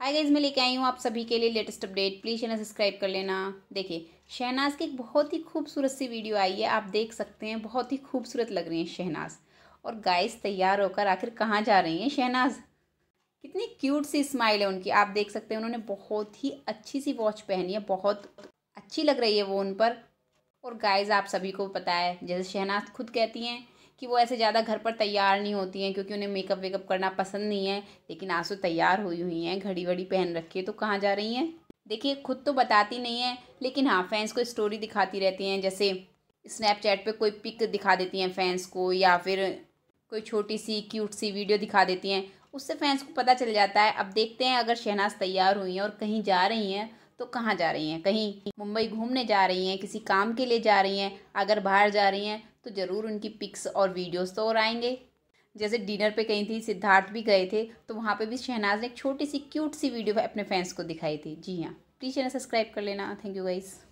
hi guys मैं लेके आई हूँ आप सभी के लिए latest update please channel subscribe कर लेना देखिए शहनाज की एक बहुत ही खूबसूरत सी वीडियो आई है आप देख सकते हैं बहुत ही खूबसूरत लग रही है शहनाज और गाइस तैयार होकर आखिर कहाँ जा रही हैं शहनाज कितनी क्यूट सी स्माइल है उनकी आप देख सकते हैं उन्होंने बहुत ही अच्छी सी वॉच पहनी है बहुत अच्छी लग रही है वो उन पर और गाइज आप सभी को पता है जैसे शहनाज खुद कहती हैं कि वो ऐसे ज़्यादा घर पर तैयार नहीं होती हैं क्योंकि उन्हें मेकअप वेकअप करना पसंद नहीं है लेकिन आज तो तैयार हुई हुई हैं घड़ी वड़ी पहन रखी है तो कहाँ जा रही हैं देखिए खुद तो बताती नहीं है लेकिन हाँ फैंस को स्टोरी दिखाती रहती हैं जैसे स्नैपचैट पे कोई पिक दिखा देती हैं फैंस को या फिर कोई छोटी सी क्यूट सी वीडियो दिखा देती हैं उससे फैंस को पता चल जाता है अब देखते हैं अगर शहनाज तैयार हुई हैं और कहीं जा रही हैं तो कहाँ जा रही हैं कहीं मुंबई घूमने जा रही हैं किसी काम के लिए जा रही हैं अगर बाहर जा रही हैं तो ज़रूर उनकी पिक्स और वीडियोस तो और आएंगे जैसे डिनर पे कहीं थी सिद्धार्थ भी गए थे तो वहाँ पे भी शहनाज ने एक छोटी सी क्यूट सी वीडियो अपने फैंस को दिखाई थी जी हाँ प्लीज़ चैनल सब्सक्राइब कर लेना थैंक यू गाइज़